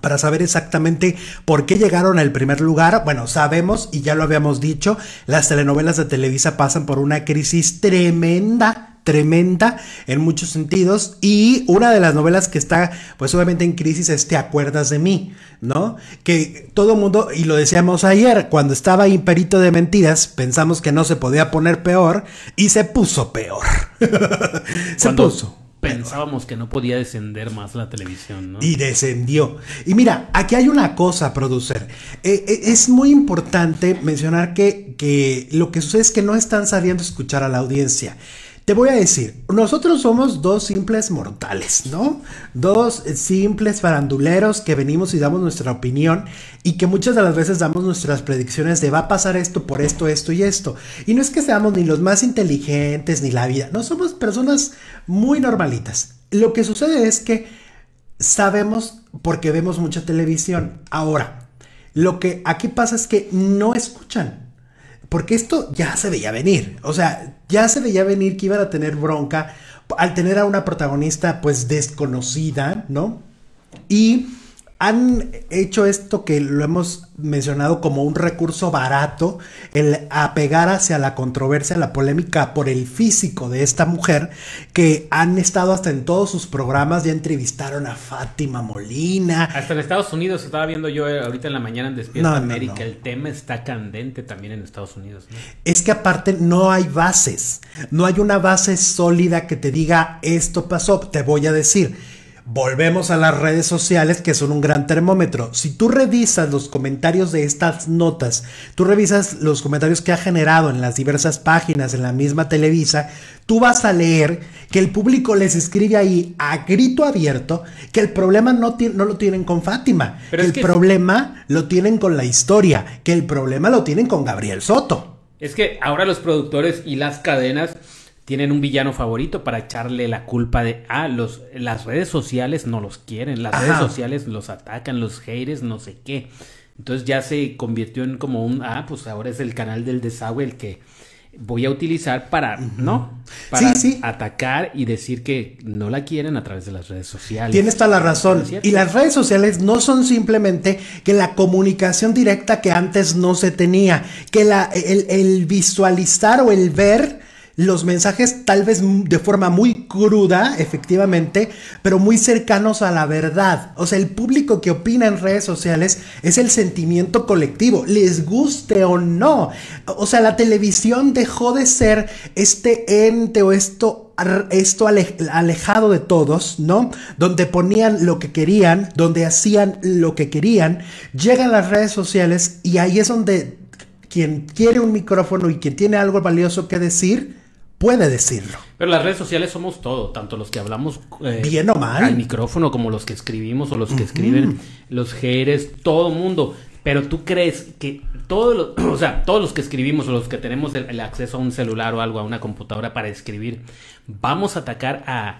Para saber exactamente por qué llegaron al primer lugar, bueno, sabemos y ya lo habíamos dicho, las telenovelas de Televisa pasan por una crisis tremenda tremenda en muchos sentidos y una de las novelas que está pues obviamente en crisis es Te acuerdas de mí, ¿no? Que todo mundo, y lo decíamos ayer, cuando estaba Imperito de Mentiras, pensamos que no se podía poner peor y se puso peor. se puso pensábamos que no podía descender más la televisión, ¿no? Y descendió. Y mira, aquí hay una cosa, producer. Eh, eh, es muy importante mencionar que, que lo que sucede es que no están sabiendo escuchar a la audiencia. Te voy a decir, nosotros somos dos simples mortales, ¿no? Dos simples faranduleros que venimos y damos nuestra opinión y que muchas de las veces damos nuestras predicciones de va a pasar esto por esto, esto y esto. Y no es que seamos ni los más inteligentes ni la vida, no somos personas muy normalitas. Lo que sucede es que sabemos porque vemos mucha televisión. Ahora, lo que aquí pasa es que no escuchan, porque esto ya se veía venir. O sea, ya se veía venir que iban a tener bronca al tener a una protagonista pues desconocida, ¿no? Y han hecho esto que lo hemos mencionado como un recurso barato, el apegar hacia la controversia, la polémica por el físico de esta mujer, que han estado hasta en todos sus programas, ya entrevistaron a Fátima Molina. Hasta en Estados Unidos, estaba viendo yo eh, ahorita en la mañana en Despierta América, el tema está candente también en Estados Unidos. Es que aparte no hay bases, no hay una base sólida que te diga esto pasó, te voy a decir Volvemos a las redes sociales que son un gran termómetro. Si tú revisas los comentarios de estas notas, tú revisas los comentarios que ha generado en las diversas páginas, en la misma Televisa, tú vas a leer que el público les escribe ahí a grito abierto que el problema no, no lo tienen con Fátima, que el problema lo tienen con la historia, que el problema lo tienen con Gabriel Soto. Es que ahora los productores y las cadenas tienen un villano favorito para echarle la culpa de, ah, los, las redes sociales no los quieren, las redes sociales los atacan, los haters, no sé qué. Entonces ya se convirtió en como un, ah, pues ahora es el canal del desagüe el que voy a utilizar para, ¿no? Para atacar y decir que no la quieren a través de las redes sociales. Tienes toda la razón. y las redes sociales no son simplemente que la comunicación directa que antes no se tenía, que la, el, el visualizar o el ver los mensajes tal vez de forma muy cruda, efectivamente, pero muy cercanos a la verdad. O sea, el público que opina en redes sociales es el sentimiento colectivo, les guste o no. O sea, la televisión dejó de ser este ente o esto esto alejado de todos, ¿no? Donde ponían lo que querían, donde hacían lo que querían, llegan las redes sociales y ahí es donde quien quiere un micrófono y quien tiene algo valioso que decir, puede decirlo. Pero las redes sociales somos todo, tanto los que hablamos eh, bien o mal al micrófono como los que escribimos o los que escriben los jeres, todo mundo. Pero tú crees que todos los, o sea, todos los que escribimos o los que tenemos el, acceso a un celular o algo, a una computadora para escribir, vamos a atacar a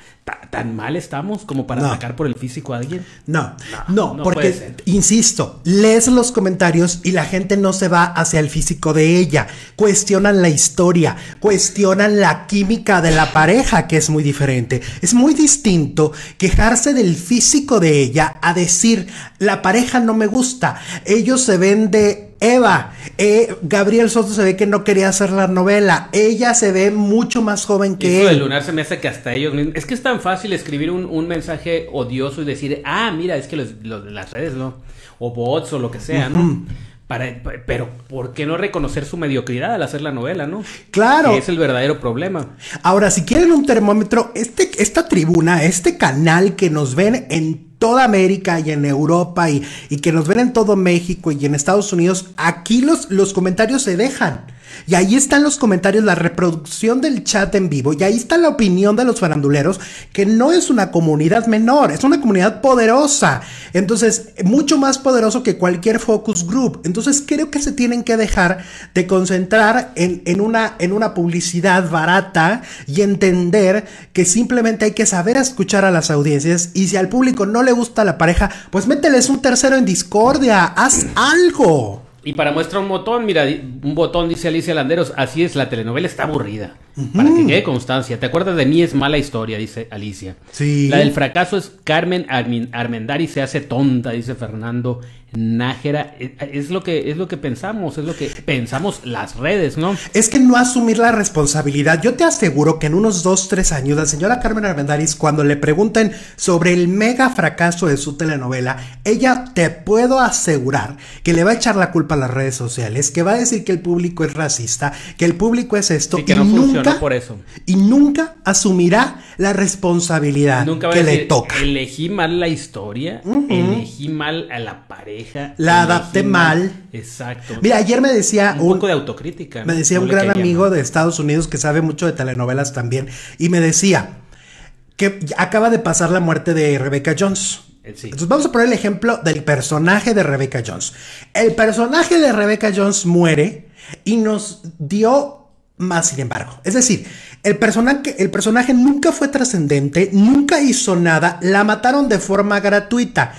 tan mal estamos como para atacar por el físico a alguien. No, no, no, no porque insisto, lees los comentarios y la gente no se va hacia el físico de ella. Cuestionan la historia, cuestionan la química de la pareja, que es muy diferente. Es muy distinto quejarse del físico de ella a decir la pareja no me gusta. Ellos se ven de Eva, eh, Gabriel Soto se ve que no quería hacer la novela. Ella se ve mucho más joven que él. El lunar se me hace que hasta ellos Es que es tan fácil escribir un, mensaje odioso y decir, ah, mira, es que los, las redes, ¿no? O bots o lo que sea, ¿no? Para, pero, ¿por qué no reconocer su mediocridad al hacer la novela, no? Claro. Que es el verdadero problema. Ahora, si quieren un termómetro, este, esta tribuna, este canal que nos ven en toda América y en Europa y, que nos ven en todo México y en Estados Unidos, aquí los, los comentarios se dejan. Y ahí están los comentarios, la reproducción del chat en vivo, y ahí está la opinión de los faranduleros, que no es una comunidad menor, es una comunidad poderosa. Entonces, mucho más poderoso que cualquier focus group. Entonces, creo que se tienen que dejar de concentrar en, en una, en una publicidad barata y entender que simplemente hay que saber escuchar a las audiencias y si al público no le le gusta la pareja, pues mételes un tercero en discordia, haz algo. Y para muestra un botón, mira, un botón dice Alicia Landeros, así es, la telenovela está aburrida. Para que quede constancia. ¿Te acuerdas de mí? Es mala historia, dice Alicia. Sí. La del fracaso es Carmen Armendari se hace tonta, dice Fernando Nájera. E, es lo que, es lo que pensamos, es lo que pensamos las redes, ¿no? Es que no asumir la responsabilidad. Yo te aseguro que en unos dos, tres años, la señora Carmen Armendariz, cuando le pregunten sobre el mega fracaso de su telenovela, ella te puedo asegurar que le va a echar la culpa a las redes sociales, que va a decir que el público es racista, que el público es esto, que no nunca por eso. Y nunca asumirá la responsabilidad que le toca. Elegí mal la historia, elegí mal a la pareja. La adapté mal. Exacto. Mira, ayer me decía... Un, de autocrítica. Me decía un gran amigo de Estados Unidos que sabe mucho de telenovelas también. Y me decía que acaba de pasar la muerte de Rebecca Jones. Eh, Entonces vamos a poner el ejemplo del personaje de Rebecca Jones. El personaje de Rebecca Jones muere y nos dio más sin embargo. Es decir, el personaje, nunca fue trascendente, nunca hizo nada, la mataron de forma gratuita.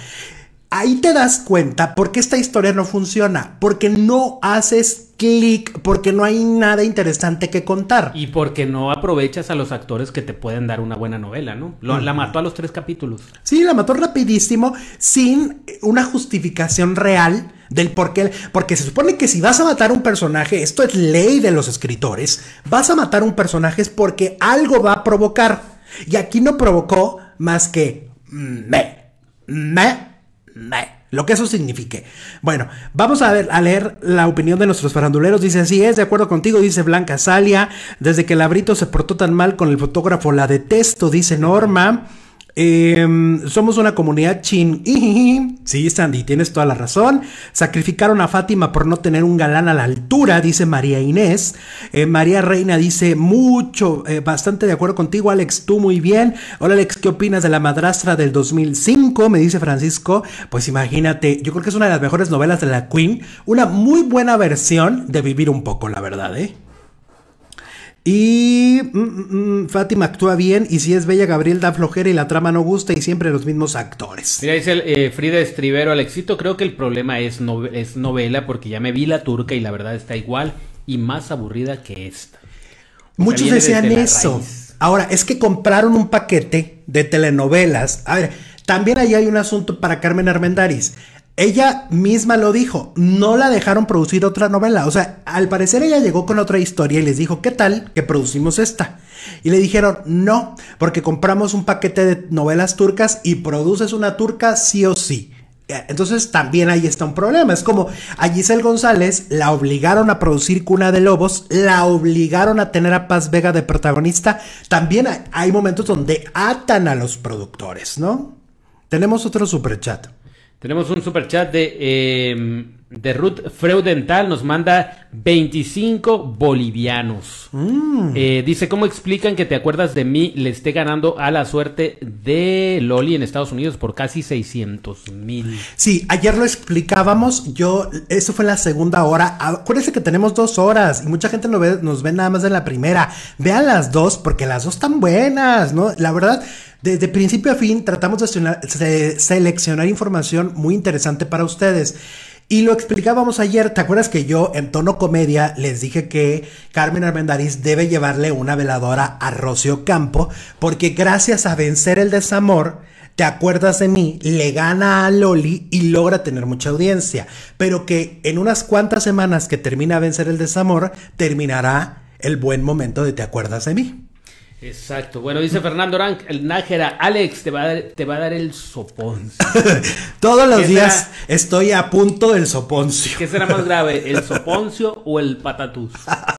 Ahí te das cuenta por qué esta historia no funciona, porque no haces clic, porque no hay nada interesante que contar. Y porque no aprovechas a los actores que te pueden dar una buena novela, ¿no? La mató a los tres capítulos. Sí, la mató rapidísimo, sin una justificación real del por qué, porque se supone que si vas a matar un personaje, esto es ley de los escritores, vas a matar un personaje es porque algo va a provocar. Y aquí no provocó más que me, me, me. Lo que eso signifique. Bueno, vamos a, ver, a leer la opinión de nuestros faranduleros. Dice, así es de acuerdo contigo, dice Blanca Salia. Desde que Labrito se portó tan mal con el fotógrafo, la detesto, dice Norma. Em, somos una comunidad chin. Sí, Sandy, tienes toda la razón. Sacrificaron a Fátima por no tener un galán a la altura, dice María Inés. Eh, María Reina dice mucho, eh, bastante de acuerdo contigo, Alex, tú muy bien. Hola, Alex, ¿qué opinas de la madrastra del 2005? Me dice Francisco. Pues imagínate, yo creo que es una de las mejores novelas de la Queen. Una muy buena versión de vivir un poco, la verdad, ¿eh? Y Mm, mm, mm, Fátima actúa bien y si es Bella Gabriel da flojera y la trama no gusta y siempre los mismos actores. Mira, dice eh, Frida Estribero, Alexito, creo que el problema es, no, es novela porque ya me vi la turca y la verdad está igual y más aburrida que esta. Muchos decían eso. Ahora, es que compraron un paquete de telenovelas. A ver, también ahí hay un asunto para Carmen Armendariz ella misma lo dijo, no la dejaron producir otra novela. O sea, al parecer ella llegó con otra historia y les dijo, ¿qué tal que producimos esta? Y le dijeron, no, porque compramos un paquete de novelas turcas y produces una turca sí o sí. Eh, entonces también ahí está un problema. Es como a Giselle González la obligaron a producir Cuna de Lobos, la obligaron a tener a Paz Vega de protagonista. También hay momentos donde atan a los productores, ¿no? Tenemos otro superchat. Tenemos un super chat de, em, de Ruth Freudental, nos manda 25 bolivianos. Mm. Eh, dice, ¿cómo explican que te acuerdas de mí? Le esté ganando a la suerte de Loli en Estados Unidos por casi 600 mil. Sí, ayer lo explicábamos, yo, eso fue la segunda hora. Acuérdense que tenemos dos horas y mucha gente nos ve, nos ve nada más en la primera. Vean las dos porque las dos están buenas, ¿no? La verdad... Desde principio a fin tratamos de seleccionar información muy interesante para ustedes. Y lo explicábamos ayer, ¿te acuerdas que yo en tono comedia les dije que Carmen Armendariz debe llevarle una veladora a Rocío Campo? Porque gracias a vencer el desamor, te acuerdas de mí, le gana a Loli y logra tener mucha audiencia. Pero que en unas cuantas semanas que termina vencer el desamor, terminará el buen momento de te acuerdas de mí. Exacto. Bueno, dice Fernando Rank, el Nájera, Alex, te va a dar, te va a dar el soponcio. Todos los días estoy a punto del soponcio. ¿Qué será más grave, el soponcio o el patatús?